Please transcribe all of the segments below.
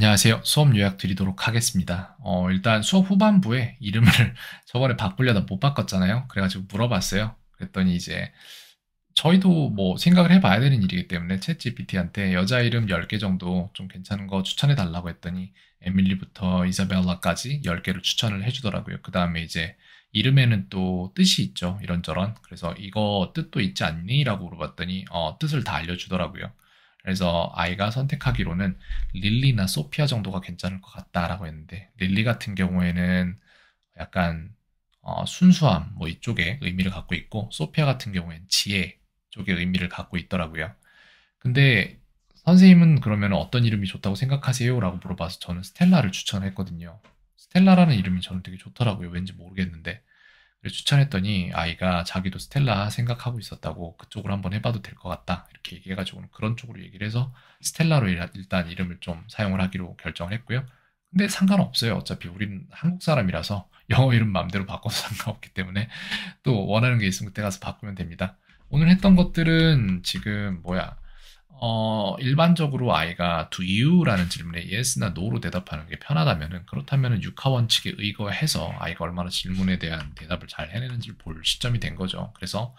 안녕하세요. 수업 요약 드리도록 하겠습니다. 어, 일단 수업 후반부에 이름을 저번에 바꾸려다 못 바꿨잖아요. 그래가지고 물어봤어요. 그랬더니 이제 저희도 뭐 생각을 해봐야 되는 일이기 때문에 채 g p t 한테 여자 이름 10개 정도 좀 괜찮은 거 추천해 달라고 했더니 에밀리부터 이사벨라까지 10개를 추천을 해주더라고요. 그 다음에 이제 이름에는 또 뜻이 있죠. 이런저런. 그래서 이거 뜻도 있지 않니? 라고 물어봤더니 어, 뜻을 다 알려주더라고요. 그래서 아이가 선택하기로는 릴리나 소피아 정도가 괜찮을 것 같다라고 했는데 릴리 같은 경우에는 약간 어, 순수함 뭐 이쪽에 의미를 갖고 있고 소피아 같은 경우엔 지혜 쪽에 의미를 갖고 있더라고요. 근데 선생님은 그러면 어떤 이름이 좋다고 생각하세요? 라고 물어봐서 저는 스텔라를 추천했거든요. 스텔라라는 이름이 저는 되게 좋더라고요. 왠지 모르겠는데. 추천했더니 아이가 자기도 스텔라 생각하고 있었다고 그쪽으로 한번 해봐도 될 것 같다 이렇게 얘기해가지고 그런 쪽으로 얘기를 해서 스텔라로 일단 이름을 좀 사용을 하기로 결정을 했고요. 근데 상관없어요. 어차피 우리는 한국 사람이라서 영어 이름 마음대로 바꿔도 상관없기 때문에 또 원하는 게 있으면 그때 가서 바꾸면 됩니다. 오늘 했던 것들은 지금 뭐야 어, 일반적으로 아이가 do you라는 질문에 yes나 no로 대답하는 게편하다면 그렇다면은 육하 원칙에 의거해서 아이가 얼마나 질문에 대한 대답을 잘 해내는지 를볼 시점이 된 거죠. 그래서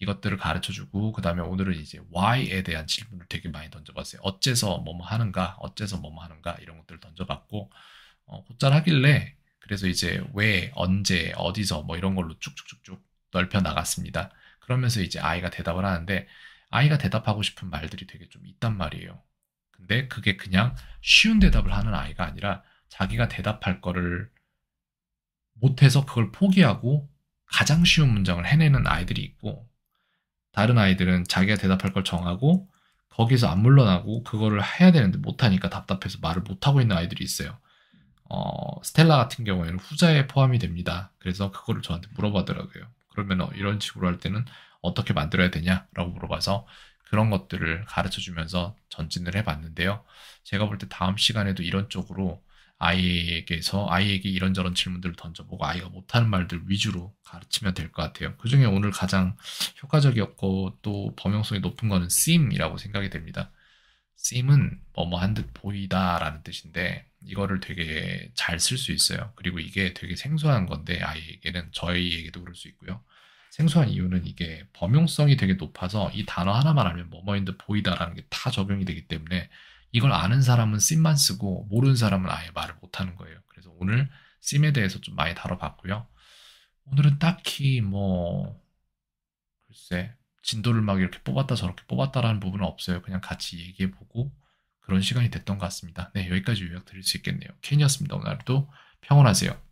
이것들을 가르쳐 주고 그다음에 오늘은 이제 why에 대한 질문을 되게 많이 던져봤어요. 어째서 뭐뭐 하는가, 어째서 뭐뭐 하는가 이런 것들을 던져봤고 어, 곧잘하길래 그래서 이제 왜, 언제, 어디서 뭐 이런 걸로 쭉쭉쭉쭉 넓혀 나갔습니다. 그러면서 이제 아이가 대답을 하는데 아이가 대답하고 싶은 말들이 되게 좀 있단 말이에요. 근데 그게 그냥 쉬운 대답을 하는 아이가 아니라 자기가 대답할 거를 못해서 그걸 포기하고 가장 쉬운 문장을 해내는 아이들이 있고 다른 아이들은 자기가 대답할 걸 정하고 거기서 안 물러나고 그거를 해야 되는데 못하니까 답답해서 말을 못하고 있는 아이들이 있어요. 어, 스텔라 같은 경우에는 후자에 포함이 됩니다. 그래서 그거를 저한테 물어봐더라고요 그러면 이런 식으로 할 때는 어떻게 만들어야 되냐라고 물어봐서 그런 것들을 가르쳐 주면서 전진을 해봤는데요. 제가 볼 때 다음 시간에도 이런 쪽으로 아이에게서 아이에게 이런저런 질문들을 던져보고 아이가 못하는 말들 위주로 가르치면 될 것 같아요. 그 중에 오늘 가장 효과적이었고 또 범용성이 높은 거는 seem이라고 생각이 됩니다. seem은 뭐뭐 한 듯 보이다라는 뜻인데 이거를 되게 잘 쓸 수 있어요. 그리고 이게 되게 생소한 건데 아이에게는 저희에게도 그럴 수 있고요. 생소한 이유는 이게 범용성이 되게 높아서 이 단어 하나만 알면 뭐뭐인드 보이다라는 게 다 적용이 되기 때문에 이걸 아는 사람은 씀만 쓰고 모르는 사람은 아예 말을 못하는 거예요. 그래서 오늘 씀에 대해서 좀 많이 다뤄봤고요. 오늘은 딱히 뭐 글쎄 진도를 막 이렇게 뽑았다 저렇게 뽑았다라는 부분은 없어요. 그냥 같이 얘기해보고 그런 시간이 됐던 것 같습니다. 네 여기까지 요약 드릴 수 있겠네요. 켄이었습니다. 오늘도 평온하세요.